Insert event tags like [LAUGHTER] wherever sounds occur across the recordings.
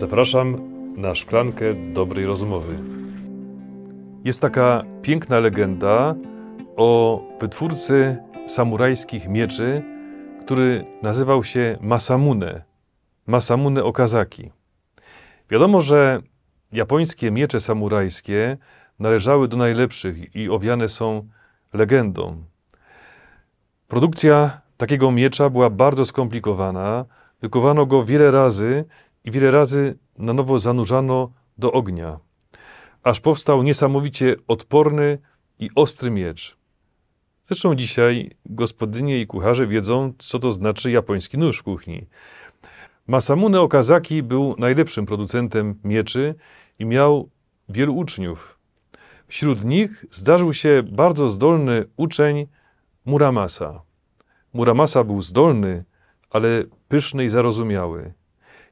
Zapraszam na szklankę dobrej rozmowy. Jest taka piękna legenda o wytwórcy samurajskich mieczy, który nazywał się Masamune, Masamune Okazaki. Wiadomo, że japońskie miecze samurajskie należały do najlepszych i owiane są legendą. Produkcja takiego miecza była bardzo skomplikowana. Wykowano go wiele razy i wiele razy na nowo zanurzano do ognia, aż powstał niesamowicie odporny i ostry miecz. Zresztą dzisiaj gospodynie i kucharze wiedzą, co to znaczy japoński nóż w kuchni. Masamune Okazaki był najlepszym producentem mieczy i miał wielu uczniów. Wśród nich zdarzył się bardzo zdolny uczeń Muramasa. Muramasa był zdolny, ale pyszny i zarozumiały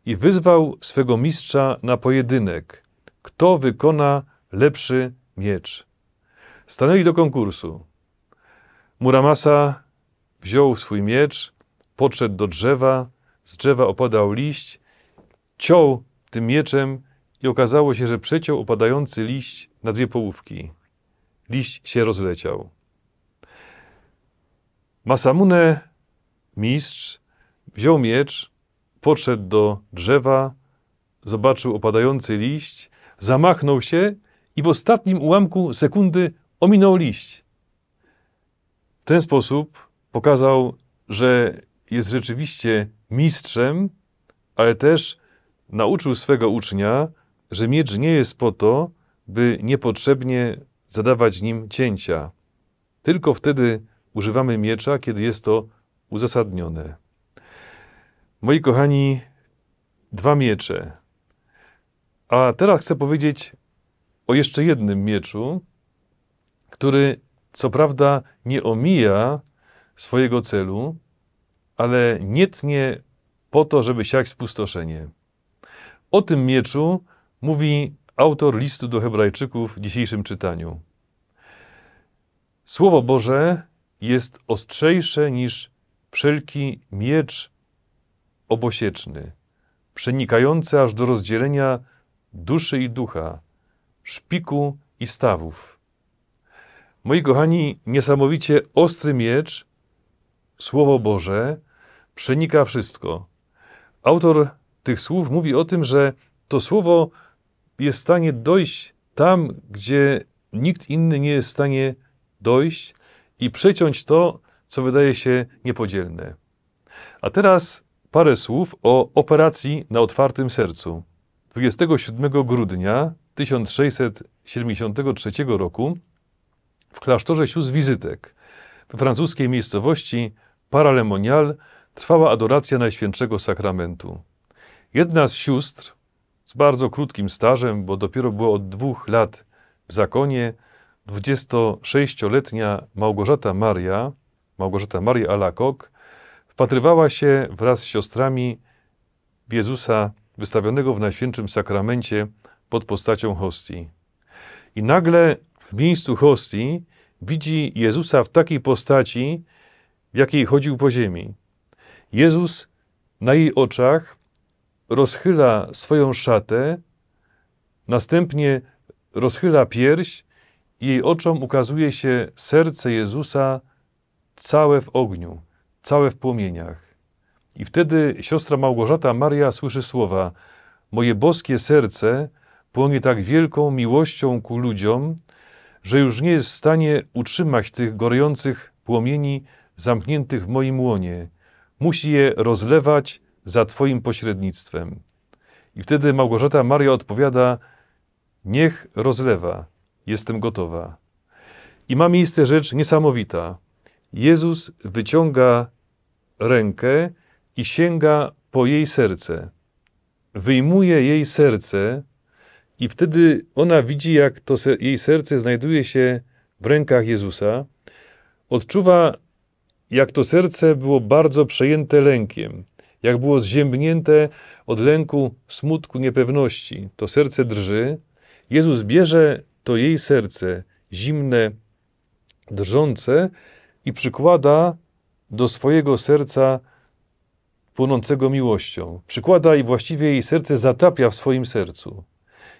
i wyzwał swego mistrza na pojedynek, kto wykona lepszy miecz. Stanęli do konkursu. Muramasa wziął swój miecz, podszedł do drzewa, z drzewa opadał liść, ciął tym mieczem i okazało się, że przeciął opadający liść na dwie połówki. Liść się rozleciał. Masamune, mistrz, wziął miecz, podszedł do drzewa, zobaczył opadający liść, zamachnął się i w ostatnim ułamku sekundy ominął liść. W ten sposób pokazał, że jest rzeczywiście mistrzem, ale też nauczył swego ucznia, że miecz nie jest po to, by niepotrzebnie zadawać nim cięcia. Tylko wtedy używamy miecza, kiedy jest to uzasadnione. Moi kochani, dwa miecze. A teraz chcę powiedzieć o jeszcze jednym mieczu, który co prawda nie omija swojego celu, ale nie tnie po to, żeby siać spustoszenie. O tym mieczu mówi autor listu do Hebrajczyków w dzisiejszym czytaniu. Słowo Boże jest ostrzejsze niż wszelki miecz obosieczny, przenikający aż do rozdzielenia duszy i ducha, szpiku i stawów. Moi kochani, niesamowicie ostry miecz, Słowo Boże, przenika wszystko. Autor tych słów mówi o tym, że to słowo jest w stanie dojść tam, gdzie nikt inny nie jest w stanie dojść i przeciąć to, co wydaje się niepodzielne. A teraz parę słów o operacji na otwartym sercu. 27 grudnia 1673 roku w klasztorze sióstr Wizytek we francuskiej miejscowości Paralemonial trwała adoracja Najświętszego Sakramentu. Jedna z sióstr z bardzo krótkim stażem, bo dopiero była od dwóch lat w zakonie, 26-letnia Małgorzata Maria, Małgorzata Maria Alakok, wpatrywała się wraz z siostrami w Jezusa wystawionego w Najświętszym Sakramencie pod postacią hostii. I nagle w miejscu hostii widzi Jezusa w takiej postaci, w jakiej chodził po ziemi. Jezus na jej oczach rozchyla swoją szatę, następnie rozchyla pierś i jej oczom ukazuje się serce Jezusa całe w ogniu całe w płomieniach. I wtedy siostra Małgorzata Maria słyszy słowa: Moje boskie serce płonie tak wielką miłością ku ludziom, że już nie jest w stanie utrzymać tych gorących płomieni zamkniętych w moim łonie. Musi je rozlewać za Twoim pośrednictwem. I wtedy Małgorzata Maria odpowiada: Niech rozlewa, jestem gotowa. I ma miejsce rzecz niesamowita. Jezus wyciąga rękę i sięga po jej serce. Wyjmuje jej serce, i wtedy ona widzi, jak to se, jej serce znajduje się w rękach Jezusa. Odczuwa, jak to serce było bardzo przejęte lękiem, jak było zziębnięte od lęku, smutku, niepewności. To serce drży. Jezus bierze to jej serce, zimne, drżące, i przykłada do swojego serca płonącego miłością. Przykłada i właściwie jej serce zatapia w swoim sercu.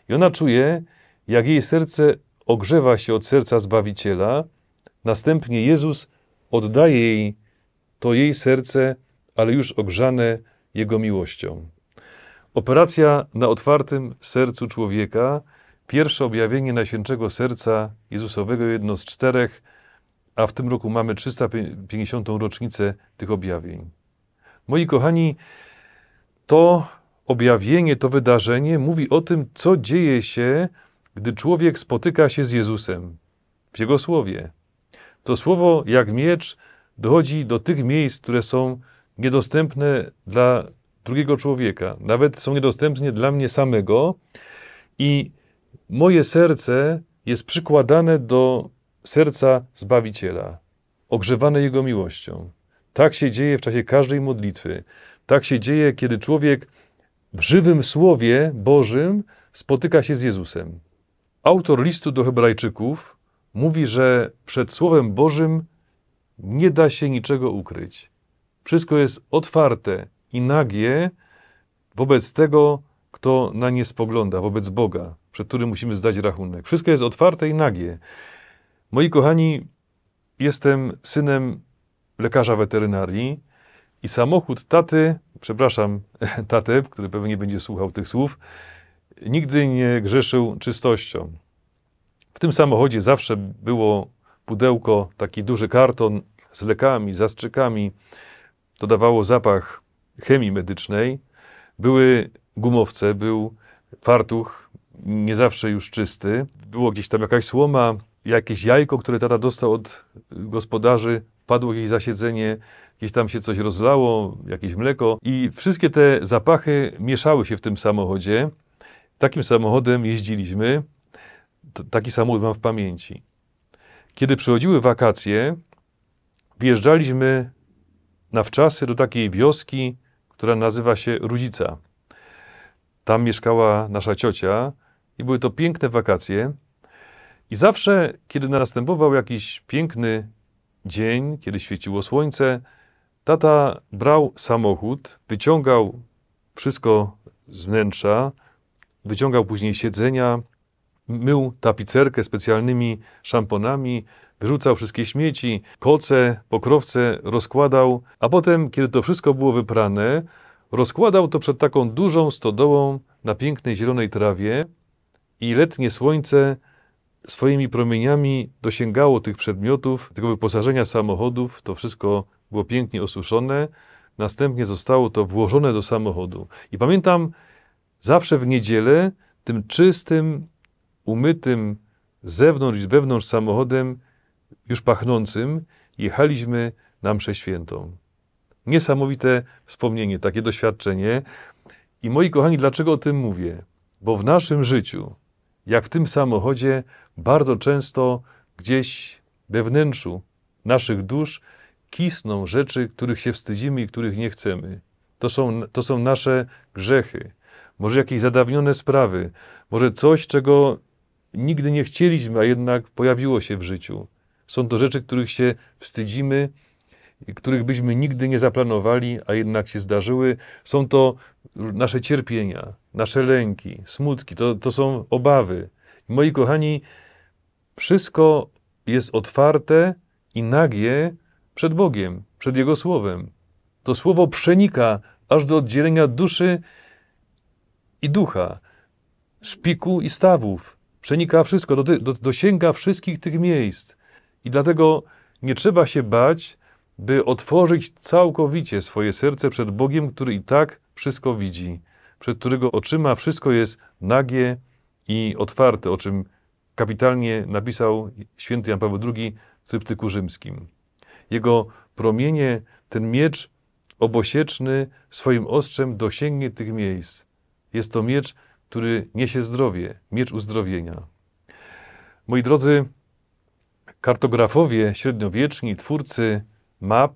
I ona czuje, jak jej serce ogrzewa się od serca Zbawiciela, następnie Jezus oddaje jej to jej serce, ale już ogrzane Jego miłością. Operacja na otwartym sercu człowieka, pierwsze objawienie Najświętszego Serca Jezusowego, jedno z czterech, a w tym roku mamy 350. rocznicę tych objawień. Moi kochani, to objawienie, to wydarzenie mówi o tym, co dzieje się, gdy człowiek spotyka się z Jezusem w Jego Słowie. To Słowo, jak miecz, dochodzi do tych miejsc, które są niedostępne dla drugiego człowieka, nawet są niedostępne dla mnie samego, i moje serce jest przykładane do serca Zbawiciela, ogrzewane Jego miłością. Tak się dzieje w czasie każdej modlitwy. Tak się dzieje, kiedy człowiek w żywym Słowie Bożym spotyka się z Jezusem. Autor listu do Hebrajczyków mówi, że przed Słowem Bożym nie da się niczego ukryć. Wszystko jest otwarte i nagie wobec tego, kto na nie spogląda, wobec Boga, przed którym musimy zdać rachunek. Wszystko jest otwarte i nagie. Moi kochani, jestem synem lekarza weterynarii i samochód taty, przepraszam, [LAUGHS] taty, który pewnie będzie słuchał tych słów, nigdy nie grzeszył czystością. W tym samochodzie zawsze było pudełko, taki duży karton z lekami, zastrzykami. To dawało zapach chemii medycznej. Były gumowce, był fartuch, nie zawsze już czysty. Było gdzieś tam jakaś słoma, jakieś jajko, które tata dostał od gospodarzy, padło jakieś zasiedzenie, gdzieś tam się coś rozlało, jakieś mleko i wszystkie te zapachy mieszały się w tym samochodzie. Takim samochodem jeździliśmy. T taki samochód mam w pamięci. Kiedy przychodziły wakacje, wjeżdżaliśmy na wczasy do takiej wioski, która nazywa się Rudzica. Tam mieszkała nasza ciocia i były to piękne wakacje. I zawsze, kiedy następował jakiś piękny dzień, kiedy świeciło słońce, tata brał samochód, wyciągał wszystko z wnętrza, wyciągał później siedzenia, mył tapicerkę specjalnymi szamponami, wyrzucał wszystkie śmieci, koce, pokrowce rozkładał, a potem, kiedy to wszystko było wyprane, rozkładał to przed taką dużą stodołą na pięknej zielonej trawie i letnie słońce swoimi promieniami dosięgało tych przedmiotów, tego wyposażenia samochodów. To wszystko było pięknie osuszone. Następnie zostało to włożone do samochodu. I pamiętam zawsze w niedzielę tym czystym, umytym z zewnątrz i wewnątrz samochodem, już pachnącym, jechaliśmy na mszę świętą. Niesamowite wspomnienie, takie doświadczenie. I moi kochani, dlaczego o tym mówię? Bo w naszym życiu, jak w tym samochodzie, bardzo często gdzieś we wnętrzu naszych dusz kisną rzeczy, których się wstydzimy i których nie chcemy. To są, to są nasze grzechy, może jakieś zadawnione sprawy, może coś, czego nigdy nie chcieliśmy, a jednak pojawiło się w życiu. Są to rzeczy, których się wstydzimy których byśmy nigdy nie zaplanowali, a jednak się zdarzyły. Są to nasze cierpienia, nasze lęki, smutki, to, to są obawy. Moi kochani, wszystko jest otwarte i nagie przed Bogiem, przed Jego Słowem. To Słowo przenika aż do oddzielenia duszy i ducha, szpiku i stawów. Przenika wszystko, do, do, dosięga wszystkich tych miejsc. I dlatego nie trzeba się bać, by otworzyć całkowicie swoje serce przed Bogiem, który i tak wszystko widzi, przed którego oczyma wszystko jest nagie i otwarte, o czym kapitalnie napisał święty Jan Paweł II w tryptyku rzymskim. Jego promienie, ten miecz obosieczny swoim ostrzem dosięgnie tych miejsc. Jest to miecz, który niesie zdrowie, miecz uzdrowienia. Moi drodzy, kartografowie średniowieczni, twórcy map.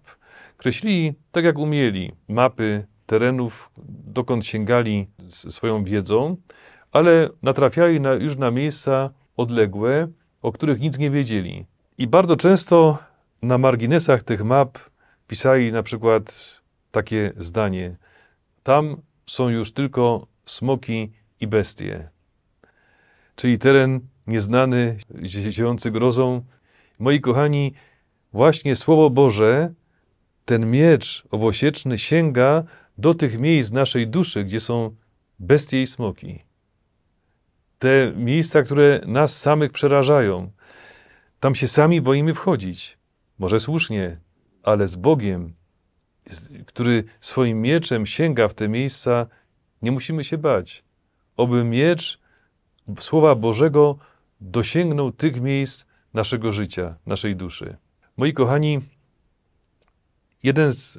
Kreślili tak jak umieli mapy terenów, dokąd sięgali swoją wiedzą, ale natrafiali na, już na miejsca odległe, o których nic nie wiedzieli. I bardzo często na marginesach tych map pisali na przykład takie zdanie: Tam są już tylko smoki i bestie. Czyli teren nieznany, ziejący grozą. Moi kochani, właśnie Słowo Boże, ten miecz obosieczny sięga do tych miejsc naszej duszy, gdzie są bestie i smoki. Te miejsca, które nas samych przerażają. Tam się sami boimy wchodzić. Może słusznie, ale z Bogiem, który swoim mieczem sięga w te miejsca, nie musimy się bać. Oby miecz Słowa Bożego dosięgnął tych miejsc naszego życia, naszej duszy. Moi kochani, jeden z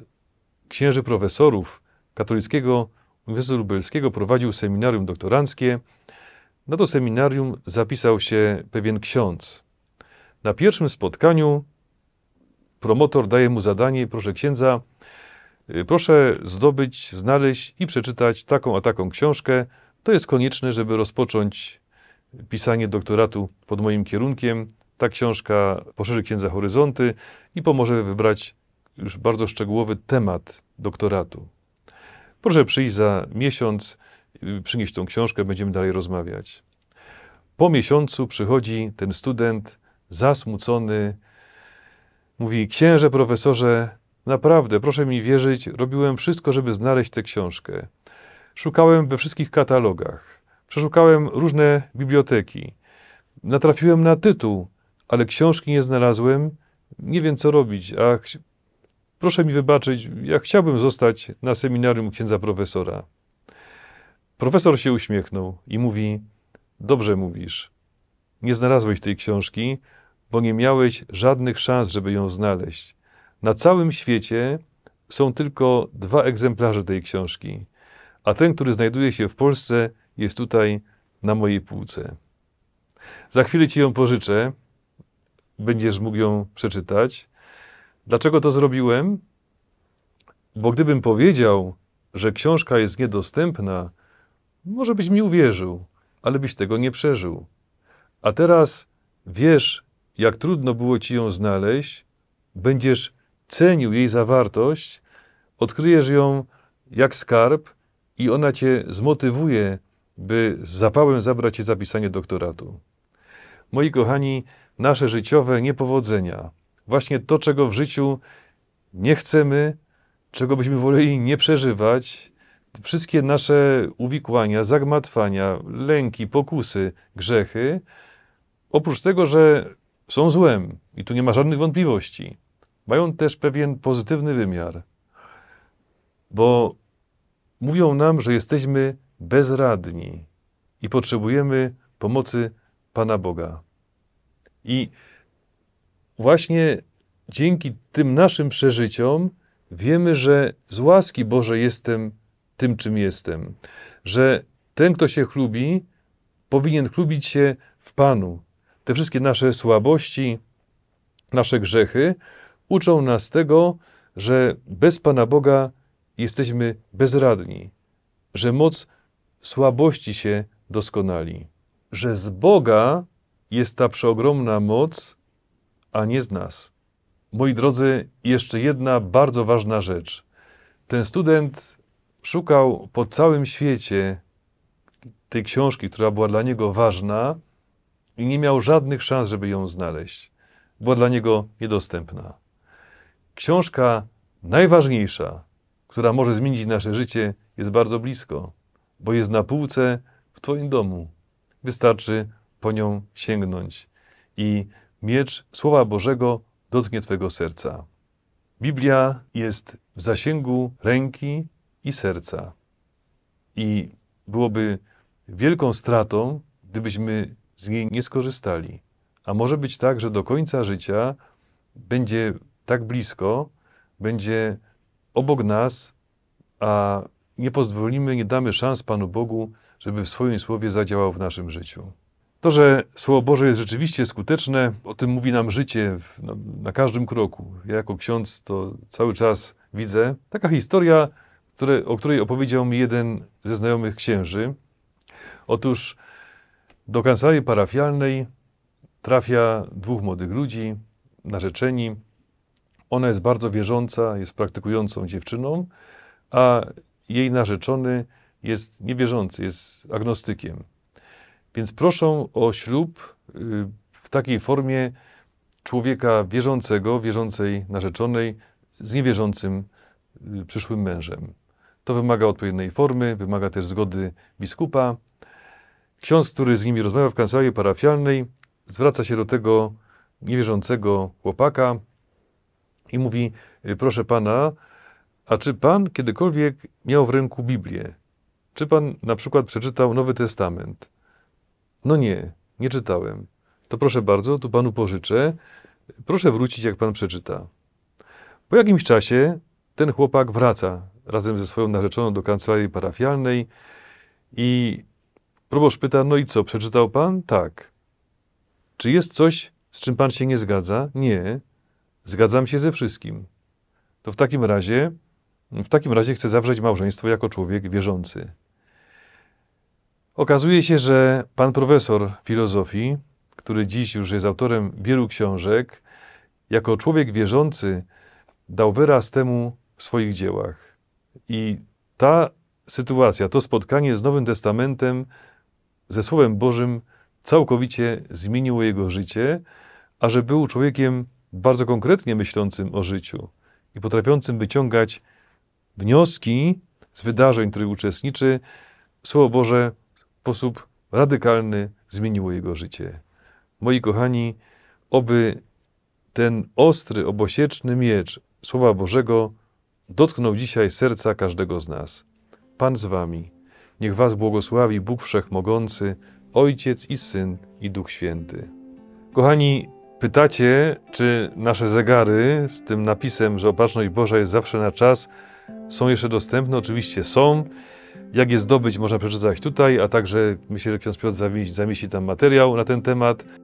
księży profesorów katolickiego Uniwersytetu Lubelskiego prowadził seminarium doktoranckie. Na to seminarium zapisał się pewien ksiądz. Na pierwszym spotkaniu promotor daje mu zadanie, proszę księdza, y, proszę zdobyć, znaleźć i przeczytać taką a taką książkę. To jest konieczne, żeby rozpocząć pisanie doktoratu pod moim kierunkiem. Ta książka poszerzy księdza horyzonty i pomoże wybrać już bardzo szczegółowy temat doktoratu. Proszę przyjść za miesiąc, y, przynieść tą książkę, będziemy dalej rozmawiać. Po miesiącu przychodzi ten student zasmucony, mówi: Księże, profesorze, naprawdę, proszę mi wierzyć, robiłem wszystko, żeby znaleźć tę książkę. Szukałem we wszystkich katalogach, przeszukałem różne biblioteki. Natrafiłem na tytuł ale książki nie znalazłem, nie wiem co robić, a ch- proszę mi wybaczyć, ja chciałbym zostać na seminarium księdza profesora. Profesor się uśmiechnął i mówi: Dobrze mówisz. Nie znalazłeś tej książki, bo nie miałeś żadnych szans, żeby ją znaleźć. Na całym świecie są tylko dwa egzemplarze tej książki, a ten, który znajduje się w Polsce, jest tutaj na mojej półce. Za chwilę ci ją pożyczę będziesz mógł ją przeczytać. Dlaczego to zrobiłem? Bo gdybym powiedział, że książka jest niedostępna, może byś mi uwierzył, ale byś tego nie przeżył. A teraz wiesz, jak trudno było ci ją znaleźć, będziesz cenił jej zawartość, odkryjesz ją jak skarb i ona cię zmotywuje, by z zapałem zabrać się za pisanie doktoratu. Moi kochani, nasze życiowe niepowodzenia. Właśnie to, czego w życiu nie chcemy, czego byśmy woleli nie przeżywać, wszystkie nasze uwikłania, zagmatwania, lęki, pokusy, grzechy, oprócz tego, że są złem i tu nie ma żadnych wątpliwości, mają też pewien pozytywny wymiar, bo mówią nam, że jesteśmy bezradni i potrzebujemy pomocy Pana Boga. I właśnie dzięki tym naszym przeżyciom wiemy, że z łaski Boże jestem tym, czym jestem. Że ten, kto się chlubi, powinien chlubić się w Panu. Te wszystkie nasze słabości, nasze grzechy uczą nas tego, że bez Pana Boga jesteśmy bezradni, że moc słabości się doskonali, że z Boga jest ta przeogromna moc, a nie z nas. Moi drodzy, jeszcze jedna bardzo ważna rzecz. Ten student szukał po całym świecie tej książki, która była dla niego ważna i nie miał żadnych szans, żeby ją znaleźć. Była dla niego niedostępna. Książka najważniejsza, która może zmienić nasze życie, jest bardzo blisko, bo jest na półce w Twoim domu. Wystarczy po nią sięgnąć i miecz Słowa Bożego dotknie Twojego serca. Biblia jest w zasięgu ręki i serca. I byłoby wielką stratą, gdybyśmy z niej nie skorzystali. A może być tak, że do końca życia będzie tak blisko, będzie obok nas, a nie pozwolimy, nie damy szans Panu Bogu, żeby w swoim słowie zadziałał w naszym życiu. To, że Słowo Boże jest rzeczywiście skuteczne, o tym mówi nam życie na, na każdym kroku. Ja jako ksiądz to cały czas widzę. Taka historia, które, o której opowiedział mi jeden ze znajomych księży. Otóż do kancelarii parafialnej trafia dwóch młodych ludzi, narzeczeni. Ona jest bardzo wierząca, jest praktykującą dziewczyną, a jej narzeczony jest niewierzący, jest agnostykiem. Więc proszą o ślub y, w takiej formie człowieka wierzącego, wierzącej narzeczonej z niewierzącym y, przyszłym mężem. To wymaga odpowiedniej formy, wymaga też zgody biskupa. Ksiądz, który z nimi rozmawia w kancelarii parafialnej, zwraca się do tego niewierzącego chłopaka i mówi: y, Proszę pana, a czy pan kiedykolwiek miał w ręku Biblię? Czy pan na przykład przeczytał Nowy Testament? No nie, nie czytałem. To proszę bardzo, tu panu pożyczę. Proszę wrócić, jak pan przeczyta. Po jakimś czasie ten chłopak wraca razem ze swoją narzeczoną do kancelarii parafialnej i proboszcz pyta, no i co, przeczytał pan? Tak. Czy jest coś, z czym pan się nie zgadza? Nie. Zgadzam się ze wszystkim. To w takim razie, w takim razie chcę zawrzeć małżeństwo jako człowiek wierzący. Okazuje się, że pan profesor filozofii, który dziś już jest autorem wielu książek, jako człowiek wierzący dał wyraz temu w swoich dziełach. I ta sytuacja, to spotkanie z Nowym Testamentem, ze Słowem Bożym, całkowicie zmieniło jego życie, a że był człowiekiem bardzo konkretnie myślącym o życiu i potrafiącym wyciągać wnioski z wydarzeń, w których uczestniczy, Słowo Boże sposób radykalny zmieniło jego życie. Moi kochani, oby ten ostry, obosieczny miecz Słowa Bożego dotknął dzisiaj serca każdego z nas. Pan z wami. Niech was błogosławi Bóg Wszechmogący, Ojciec i Syn i Duch Święty. Kochani, pytacie, czy nasze zegary z tym napisem, że opatrzność Boża jest zawsze na czas, są jeszcze dostępne? Oczywiście są. Jak je zdobyć, można przeczytać tutaj, a także myślę, że ksiądz Piotr zamieści, zamieści tam materiał na ten temat.